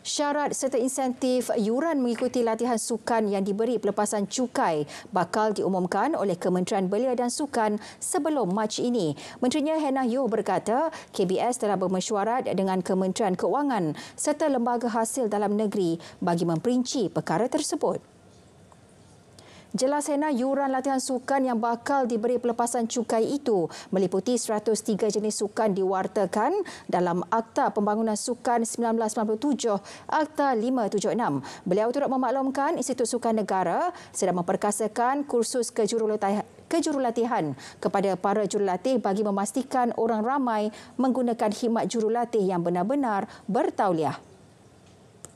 syarat serta insentif yuran mengikuti latihan sukan yang diberi pelepasan cukai bakal diumumkan oleh Kementerian Belia dan Sukan sebelum Mac ini. Menterinya Hena Yoh berkata KBS telah bermesyuarat dengan Kementerian Keuangan serta lembaga hasil dalam negeri bagi memperinci perkara tersebut. Jelas Hena yuran latihan sukan yang bakal diberi pelepasan cukai itu meliputi 103 jenis sukan diwartakan dalam Akta Pembangunan Sukan 1997 Akta 576. Beliau turut memaklumkan Institut Sukan Negara sedang memperkasakan kursus kejurulatihan kepada para jurulatih bagi memastikan orang ramai menggunakan khidmat jurulatih yang benar-benar bertauliah.